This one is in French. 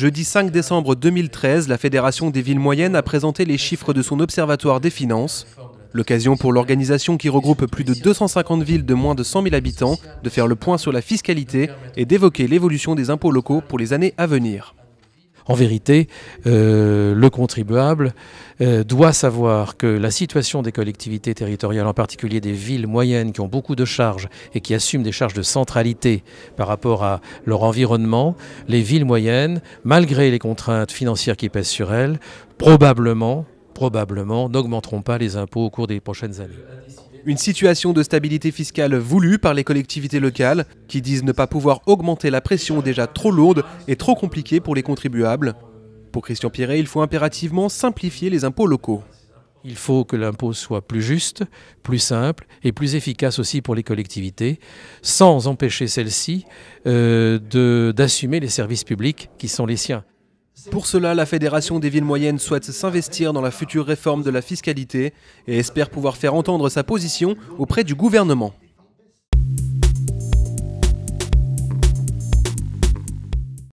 Jeudi 5 décembre 2013, la Fédération des villes moyennes a présenté les chiffres de son observatoire des finances. L'occasion pour l'organisation qui regroupe plus de 250 villes de moins de 100 000 habitants de faire le point sur la fiscalité et d'évoquer l'évolution des impôts locaux pour les années à venir. En vérité, euh, le contribuable euh, doit savoir que la situation des collectivités territoriales, en particulier des villes moyennes qui ont beaucoup de charges et qui assument des charges de centralité par rapport à leur environnement, les villes moyennes, malgré les contraintes financières qui pèsent sur elles, probablement probablement, n'augmenteront pas les impôts au cours des prochaines années. Une situation de stabilité fiscale voulue par les collectivités locales, qui disent ne pas pouvoir augmenter la pression déjà trop lourde et trop compliquée pour les contribuables. Pour Christian Pierret, il faut impérativement simplifier les impôts locaux. Il faut que l'impôt soit plus juste, plus simple et plus efficace aussi pour les collectivités, sans empêcher celles-ci euh, d'assumer les services publics qui sont les siens. Pour cela, la Fédération des villes moyennes souhaite s'investir dans la future réforme de la fiscalité et espère pouvoir faire entendre sa position auprès du gouvernement.